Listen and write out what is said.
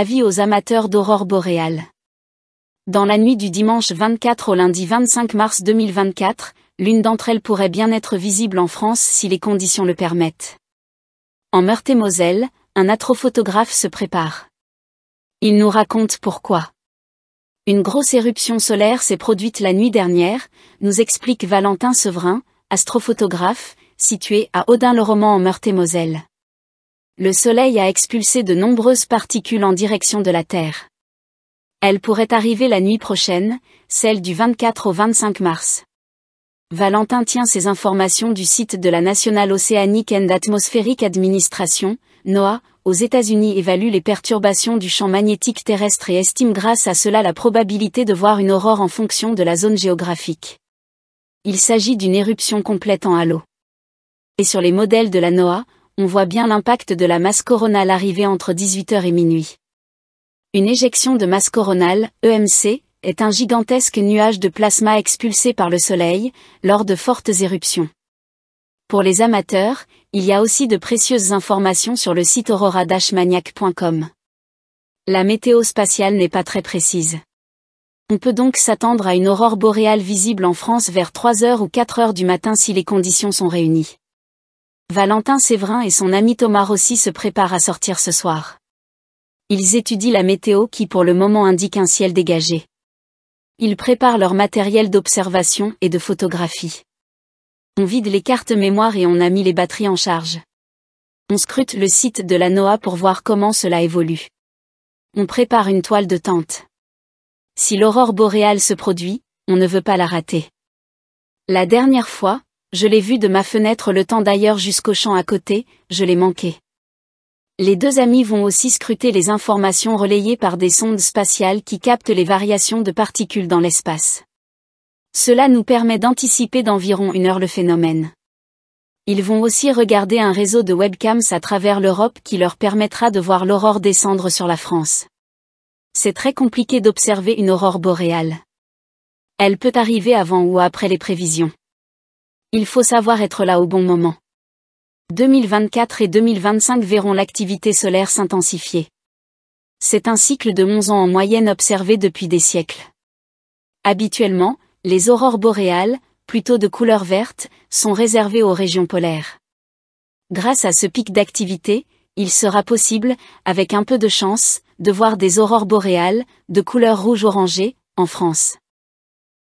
Avis aux amateurs d'aurore boréale. Dans la nuit du dimanche 24 au lundi 25 mars 2024, l'une d'entre elles pourrait bien être visible en France si les conditions le permettent. En Meurthe-et-Moselle, un astrophotographe se prépare. Il nous raconte pourquoi. Une grosse éruption solaire s'est produite la nuit dernière, nous explique Valentin Sevrin, astrophotographe, situé à Audin-le-Roman en Meurthe-et-Moselle le Soleil a expulsé de nombreuses particules en direction de la Terre. Elles pourraient arriver la nuit prochaine, celle du 24 au 25 mars. Valentin tient ses informations du site de la National Oceanic and Atmospheric Administration, NOAA, aux États-Unis évalue les perturbations du champ magnétique terrestre et estime grâce à cela la probabilité de voir une aurore en fonction de la zone géographique. Il s'agit d'une éruption complète en halo. Et sur les modèles de la NOAA, on voit bien l'impact de la masse coronale arrivée entre 18h et minuit. Une éjection de masse coronale, EMC, est un gigantesque nuage de plasma expulsé par le Soleil, lors de fortes éruptions. Pour les amateurs, il y a aussi de précieuses informations sur le site aurora-maniac.com. La météo spatiale n'est pas très précise. On peut donc s'attendre à une aurore boréale visible en France vers 3h ou 4h du matin si les conditions sont réunies. Valentin Séverin et son ami Thomas Rossi se préparent à sortir ce soir. Ils étudient la météo qui pour le moment indique un ciel dégagé. Ils préparent leur matériel d'observation et de photographie. On vide les cartes mémoire et on a mis les batteries en charge. On scrute le site de la NOAA pour voir comment cela évolue. On prépare une toile de tente. Si l'aurore boréale se produit, on ne veut pas la rater. La dernière fois, je l'ai vu de ma fenêtre le temps d'ailleurs jusqu'au champ à côté, je l'ai manqué. Les deux amis vont aussi scruter les informations relayées par des sondes spatiales qui captent les variations de particules dans l'espace. Cela nous permet d'anticiper d'environ une heure le phénomène. Ils vont aussi regarder un réseau de webcams à travers l'Europe qui leur permettra de voir l'aurore descendre sur la France. C'est très compliqué d'observer une aurore boréale. Elle peut arriver avant ou après les prévisions. Il faut savoir être là au bon moment. 2024 et 2025 verront l'activité solaire s'intensifier. C'est un cycle de 11 ans en moyenne observé depuis des siècles. Habituellement, les aurores boréales, plutôt de couleur verte, sont réservées aux régions polaires. Grâce à ce pic d'activité, il sera possible, avec un peu de chance, de voir des aurores boréales, de couleur rouge orangée en France.